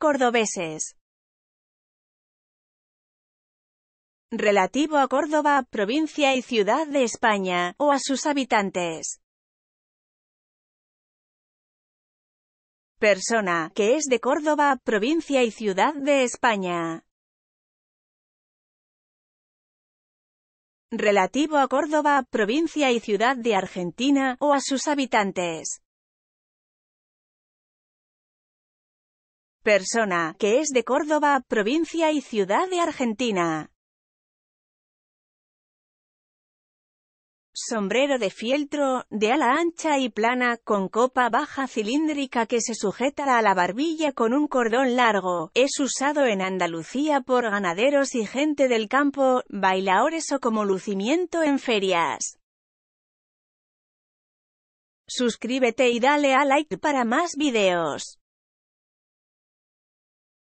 Cordobeses. Relativo a Córdoba, provincia y ciudad de España, o a sus habitantes. Persona, que es de Córdoba, provincia y ciudad de España. Relativo a Córdoba, provincia y ciudad de Argentina, o a sus habitantes. persona, que es de Córdoba, provincia y ciudad de Argentina. sombrero de fieltro, de ala ancha y plana, con copa baja cilíndrica que se sujeta a la barbilla con un cordón largo, es usado en Andalucía por ganaderos y gente del campo, bailadores o como lucimiento en ferias. Suscríbete y dale a like para más videos.